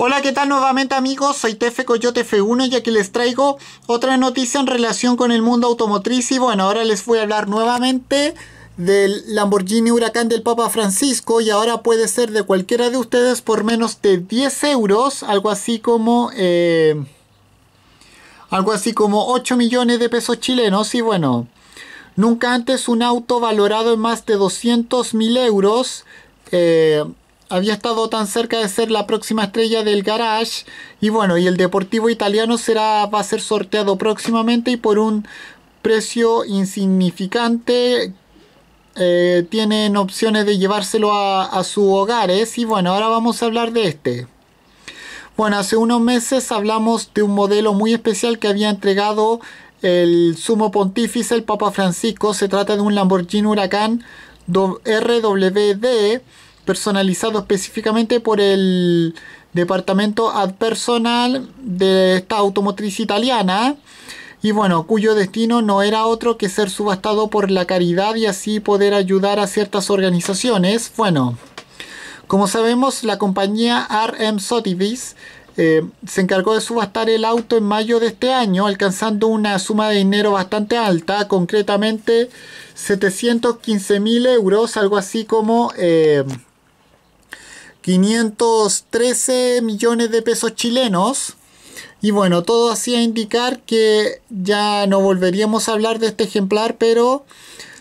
Hola, ¿qué tal nuevamente amigos? Soy Tefe Coyote F1 y aquí les traigo otra noticia en relación con el mundo automotriz y bueno, ahora les voy a hablar nuevamente del Lamborghini Huracán del Papa Francisco y ahora puede ser de cualquiera de ustedes por menos de 10 euros, algo así como... Eh, algo así como 8 millones de pesos chilenos y bueno... Nunca antes un auto valorado en más de 200 mil euros eh, había estado tan cerca de ser la próxima estrella del Garage y bueno, y el Deportivo Italiano será, va a ser sorteado próximamente y por un precio insignificante eh, tienen opciones de llevárselo a, a sus hogares ¿eh? y bueno, ahora vamos a hablar de este. Bueno, hace unos meses hablamos de un modelo muy especial que había entregado el sumo pontífice, el Papa Francisco. Se trata de un Lamborghini Huracán RWD personalizado específicamente por el departamento ad personal de esta automotriz italiana y bueno, cuyo destino no era otro que ser subastado por la caridad y así poder ayudar a ciertas organizaciones. Bueno, como sabemos, la compañía RM Sotheby's eh, se encargó de subastar el auto en mayo de este año, alcanzando una suma de dinero bastante alta, concretamente 715 mil euros, algo así como... Eh, 513 millones de pesos chilenos. Y bueno, todo hacía indicar que ya no volveríamos a hablar de este ejemplar, pero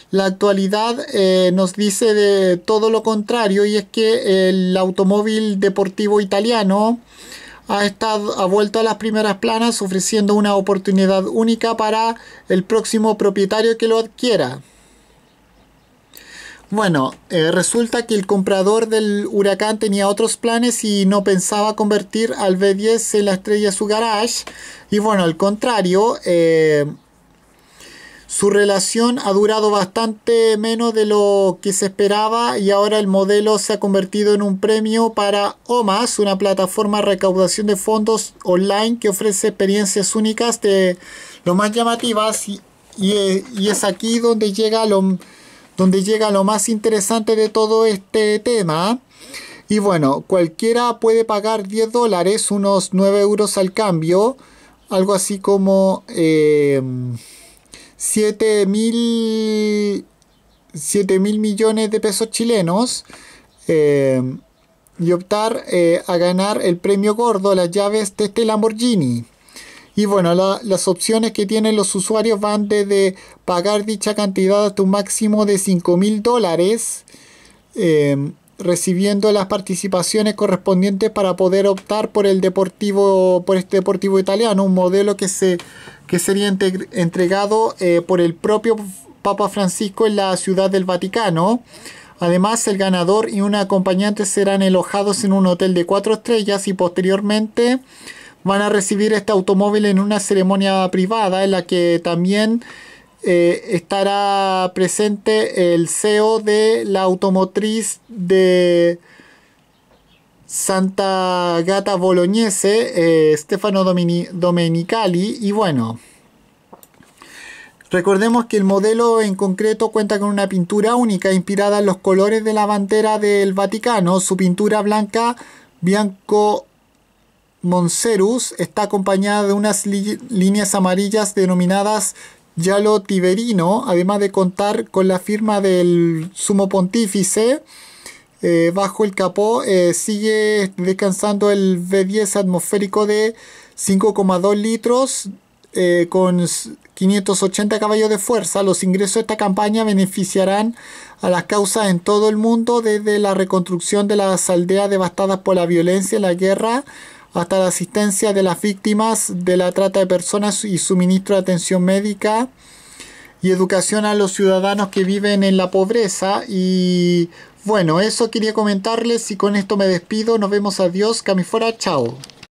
la actualidad eh, nos dice de todo lo contrario y es que el automóvil deportivo italiano ha, estado, ha vuelto a las primeras planas ofreciendo una oportunidad única para el próximo propietario que lo adquiera. Bueno, eh, resulta que el comprador del Huracán tenía otros planes y no pensaba convertir al B10 en la estrella de su garage. Y bueno, al contrario, eh, su relación ha durado bastante menos de lo que se esperaba y ahora el modelo se ha convertido en un premio para OMAS, una plataforma de recaudación de fondos online que ofrece experiencias únicas de lo más llamativas y, y eh, es aquí donde llega lo donde llega lo más interesante de todo este tema. Y bueno, cualquiera puede pagar 10 dólares, unos 9 euros al cambio, algo así como 7 eh, mil millones de pesos chilenos eh, y optar eh, a ganar el premio gordo, las llaves de este Lamborghini. Y bueno, las opciones que tienen los usuarios van desde pagar dicha cantidad hasta un máximo de 5 mil dólares, em, recibiendo las participaciones correspondientes para poder optar por el deportivo, por este deportivo italiano, un modelo que, se, sería entregado eh, por el propio Papa Francisco en la ciudad del Vaticano. Además, el ganador y un acompañante serán alojados en un hotel de cuatro estrellas y posteriormente van a recibir este automóvil en una ceremonia privada en la que también eh, estará presente el CEO de la automotriz de Santa Gata Bolognese, eh, Stefano Domenicali, y bueno. Recordemos que el modelo en concreto cuenta con una pintura única inspirada en los colores de la bandera del Vaticano. Su pintura blanca Bianco Monserus está acompañada de unas líneas amarillas denominadas Yalo Tiberino, además de contar con la firma del sumo pontífice. Eh, bajo el capó eh, sigue descansando el V10 atmosférico de 5,2 litros eh, con 580 caballos de fuerza. Los ingresos de esta campaña beneficiarán a las causas en todo el mundo desde la reconstrucción de las aldeas devastadas por la violencia y la guerra hasta la asistencia de las víctimas de la trata de personas y suministro de atención médica y educación a los ciudadanos que viven en la pobreza. Y bueno, eso quería comentarles y con esto me despido. Nos vemos, adiós, camifora, chao.